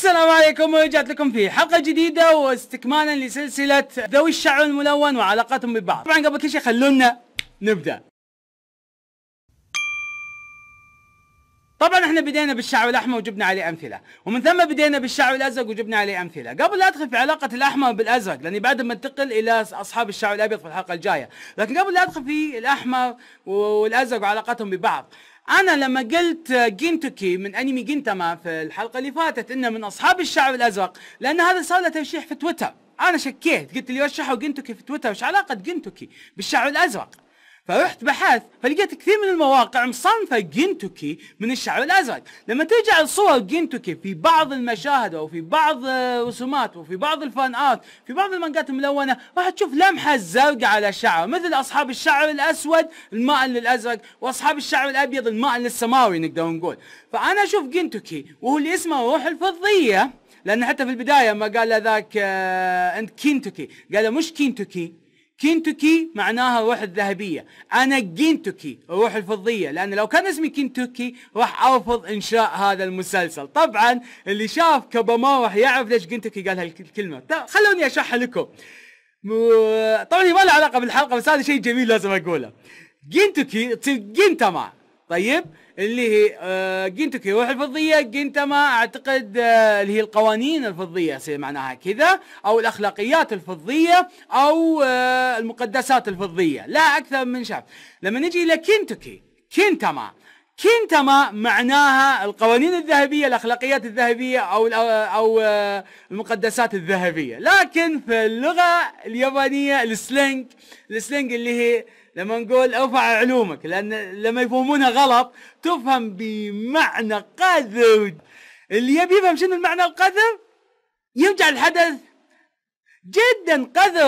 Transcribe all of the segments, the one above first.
السلام عليكم ورجعت لكم في حلقه جديده واستكمالا لسلسله ذوي الشعر الملون وعلاقتهم ببعض طبعا قبل كل شيء خلونا نبدا طبعا احنا بدينا بالشعر الاحمر وجبنا عليه امثله ومن ثم بدينا بالشعر الازرق وجبنا عليه امثله قبل لا ادخل في علاقه الاحمر بالازرق لاني بعد ما انتقل الى اصحاب الشعر الابيض في الحلقه الجايه لكن قبل لا ادخل في الاحمر والازرق وعلاقتهم ببعض انا لما قلت جينتوكي من انمي جينتاما في الحلقه اللي فاتت انه من اصحاب الشعب الازرق لان هذا صار له ترشيح في تويتر انا شكيت قلت اللي رشحوا جينتوكي في تويتر وش علاقه جينتوكي بالشعب الازرق فرحت بحثت فلقيت كثير من المواقع مصنفه جنتوكي من الشعر الازرق، لما تيجي على صور جنتوكي في بعض المشاهد او في بعض الرسومات وفي بعض الفان ارت، في بعض المانجات الملونه راح تشوف لمحه زرقاء على شعره مثل اصحاب الشعر الاسود المائل للازرق، واصحاب الشعر الابيض المائل للسماوي نقدر نقول، فانا اشوف جنتوكي وهو اللي اسمه روح الفضيه لان حتى في البدايه ما قال ذاك آه، انت كينتوكي، قال مش كينتوكي كينتوكي معناها الروح الذهبية أنا جينتوكي الروح الفضية لأن لو كان اسمي كينتوكي راح أرفض إنشاء هذا المسلسل طبعا اللي شاف كاباما راح يعرف ليش جينتوكي قال هالكلمة خلوني أشرحها لكم طبعا هي ما لها علاقة بالحلقة بس هذا شيء جميل لازم أقوله جينتوكي تصير جينتاما طيب اللي هي آه قيمته كلوح الفضيه ما اعتقد آه، اللي هي القوانين الفضيه يصير معناها كذا او الاخلاقيات الفضيه او آه، المقدسات الفضيه لا اكثر من شاف لما نجي الى كنتكي كنتما كنتما معناها القوانين الذهبيه الاخلاقيات الذهبيه او او آه، المقدسات الذهبيه لكن في اللغه اليابانيه السلنج السلنج اللي هي لما نقول ارفع علومك لان لما يفهمونها غلط تفهم بمعنى قذر اللي يبي يفهم شنو المعنى القذر يرجع الحدث جدا قذر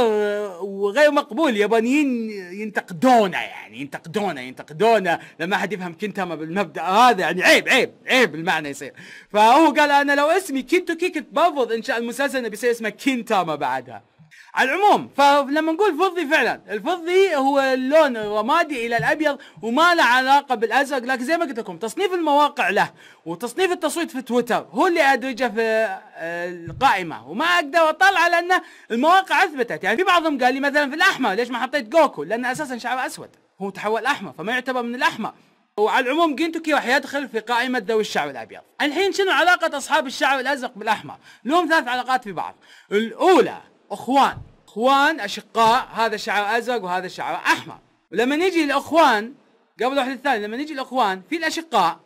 وغير مقبول اليابانيين ينتقدونه يعني ينتقدونه ينتقدونه لما حد يفهم كنتاما بالمبدا هذا يعني عيب عيب عيب المعنى يصير فهو قال انا لو اسمي كنتوكي كنت برفض انشاء المسلسل انه بيصير اسمه كنتاما بعدها على العموم فلما نقول فضي فعلا الفضي هو اللون الرمادي الى الابيض وما له علاقه بالازرق لكن زي ما قلت لكم تصنيف المواقع له وتصنيف التصويت في تويتر هو اللي ادرجه في آه، القائمه وما اقدر اطلع لان المواقع اثبتت يعني في بعضهم قال لي مثلا في الاحمر ليش ما حطيت جوكو لان اساسا شعره اسود هو تحول احمر فما يعتبر من الاحمر وعلى العموم جنتوكي راح يدخل في قائمة ذوي الشعر الأبيض. الحين شنو علاقة أصحاب الشعر الأزرق بالأحمر؟ لهم ثلاث علاقات في بعض. الأولى اخوان اخوان اشقاء هذا شعر ازرق وهذا شعر احمر ولما نجي الاخوان قبل واحد الثاني لما نجي الاخوان في الاشقاء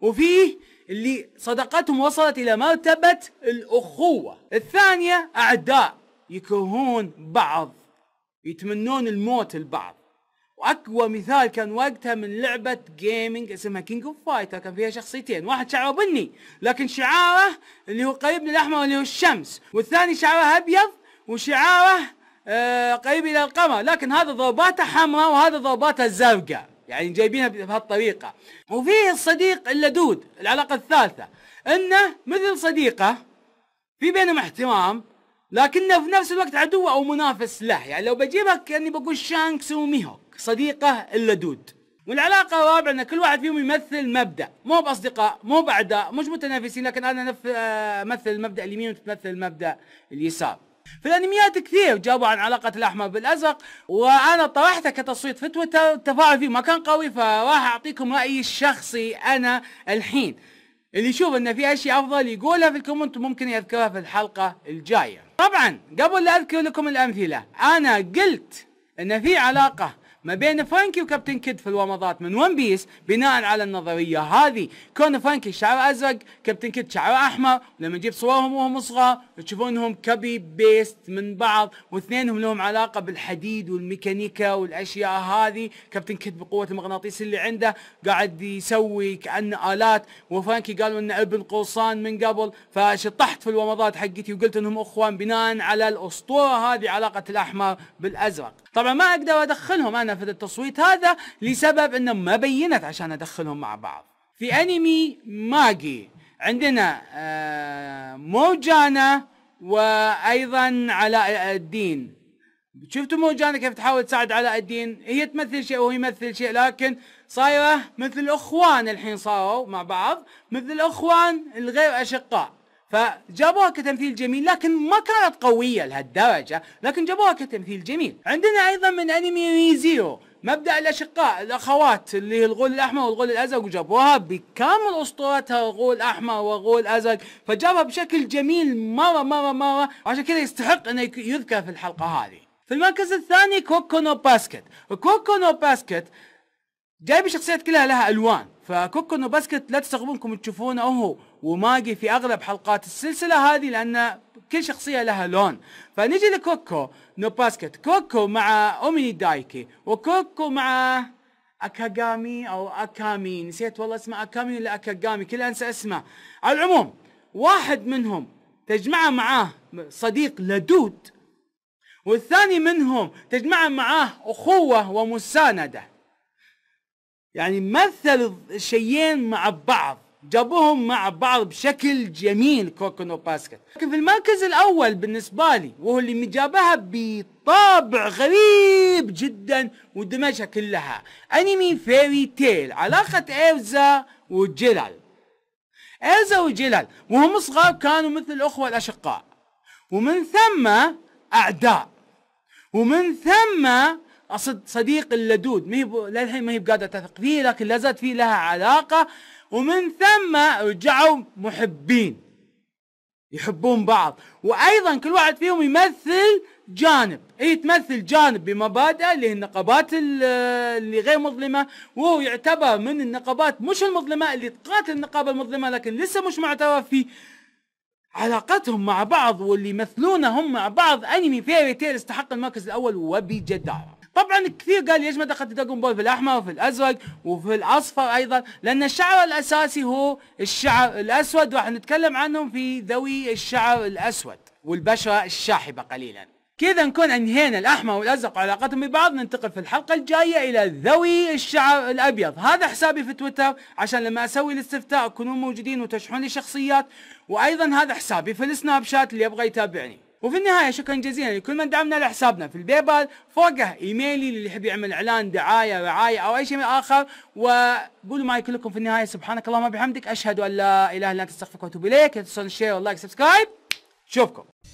وفي اللي صداقتهم وصلت الى مرتبه الاخوه الثانيه اعداء يكرهون بعض يتمنون الموت لبعض واقوى مثال كان وقتها من لعبه جيمنج اسمها كينج اوف فايتر كان فيها شخصيتين واحد شعره بني لكن شعاره اللي هو قريب من الاحمر اللي هو الشمس والثاني شعره ابيض وشعاره آه قريب الى القمر لكن هذا ضرباته حمراء وهذا ضرباته زرقاء يعني جايبينها بهالطريقه وفيه الصديق اللدود العلاقه الثالثه انه مثل صديقه في بينهم احترام لكنه في نفس الوقت عدو او منافس له يعني لو بجيبها كاني بقول شانكس وميهوك صديقه اللدود والعلاقه الرابعه ان كل واحد فيهم يمثل مبدا مو باصدقاء مو باعداء مش متنافسين لكن انا آه، امثل المبدا اليمين وتمثل المبدا اليسار في الانميات كثير جابوا عن علاقه الاحمر بالازرق وانا طرحته كتصويت في تويتر التفاعل فيه ما كان قوي فراح اعطيكم رايي الشخصي انا الحين اللي يشوف ان في اشياء افضل يقولها في الكومنت ممكن يذكرها في الحلقه الجايه طبعا قبل لا اذكر لكم الامثله انا قلت ان في علاقه ما بين فرانكي وكابتن كيد في الومضات من ون بيس بناء على النظريه هذه كون فرانكي شعره ازرق كابتن كيد شعره احمر لما نجيب صورهم وهم صغار تشوفونهم كبي بيست من بعض واثنينهم لهم علاقه بالحديد والميكانيكا والاشياء هذه كابتن كيد بقوه المغناطيس اللي عنده قاعد يسوي كانه الات وفرانكي قالوا انه ابن قوصان من قبل فشطحت في الومضات حقتي وقلت انهم اخوان بناء على الاسطوره هذه علاقه الاحمر بالازرق طبعا ما اقدر ادخلهم انا في التصويت هذا لسبب انه ما بينت عشان ادخلهم مع بعض في انمي ماجي عندنا آه، موجانا وايضا علاء الدين شفتوا موجانا كيف تحاول تساعد علاء الدين هي تمثل شيء وهو يمثل شيء لكن صايره مثل الاخوان الحين صاروا مع بعض مثل الاخوان الغير اشقاء فجابوها كتمثيل جميل لكن ما كانت قوية لهالدرجة لكن جابوها كتمثيل جميل عندنا أيضا من أنمي ريزيرو مبدا الاشقاء الاخوات اللي هي الغول الاحمر والغول الازرق وجابوها بكامل اسطورتها غول احمر وغول ازرق فجابها بشكل جميل مره مره مره عشان كذا يستحق انه يذكر في الحلقه هذه. في المركز الثاني كوكونو باسكت، كوكونو باسكت جايب شخصيات كلها لها الوان فكوكونو باسكت لا تستغربونكم تشوفونه هو وماجي في اغلب حلقات السلسله هذه لان كل شخصيه لها لون فنجي لكوكو نو باسكت كوكو مع اومي دايكي وكوكو مع اكاغامي او اكامي نسيت والله اسمه اكامي ولا اكاغامي كل انسى اسمه على العموم واحد منهم تجمعه معاه صديق لدود والثاني منهم تجمعه معاه اخوه ومسانده يعني مثل الشيئين مع بعض جابوهم مع بعض بشكل جميل كوكونو باسكت لكن في المركز الأول بالنسبة لي وهو اللي مجابها بطابع غريب جدا ودمجها كلها أنمي فيري تيل علاقة إيرزا وجلال إيرزا وجلال وهم صغار كانوا مثل الأخوة الأشقاء ومن ثم أعداء ومن ثم صديق اللدود ما هي للحين ما هي بقادرة تثق فيه لكن لا زالت فيه لها علاقة ومن ثم رجعوا محبين يحبون بعض وايضا كل واحد فيهم يمثل جانب هي تمثل جانب بمبادئ اللي هي النقابات اللي غير مظلمه وهو يعتبر من النقابات مش المظلمه اللي تقاتل النقابه المظلمه لكن لسه مش معترف فيه علاقتهم مع بعض واللي يمثلونه هم مع بعض انمي فيري تيل استحق المركز الاول وبجداره طبعا كثير قال يجب دخلت دراغون بول في الأحمر وفي الأزرق وفي الأصفر أيضا لأن الشعر الأساسي هو الشعر الأسود راح نتكلم عنهم في ذوي الشعر الأسود والبشرة الشاحبة قليلاً كذا نكون انهينا الاحمر والازرق وعلاقتهم ببعض ننتقل في الحلقه الجايه الى ذوي الشعر الابيض هذا حسابي في تويتر عشان لما اسوي الاستفتاء تكونون موجودين وتشحون لي شخصيات وايضا هذا حسابي في السناب شات اللي يبغى يتابعني وفي النهاية شكرا جزيلا لكل من دعمنا لحسابنا في البيبال فوقه ايميلي اللي يحب يعمل اعلان دعاية رعاية او اي شيء من اخر وقولوا معي كلكم في النهاية سبحانك اللهم وبحمدك اشهد ان لا اله الا انت استغفرك واتوب اليك لا تنسون الشير واللايك سبسكرايب شوفكم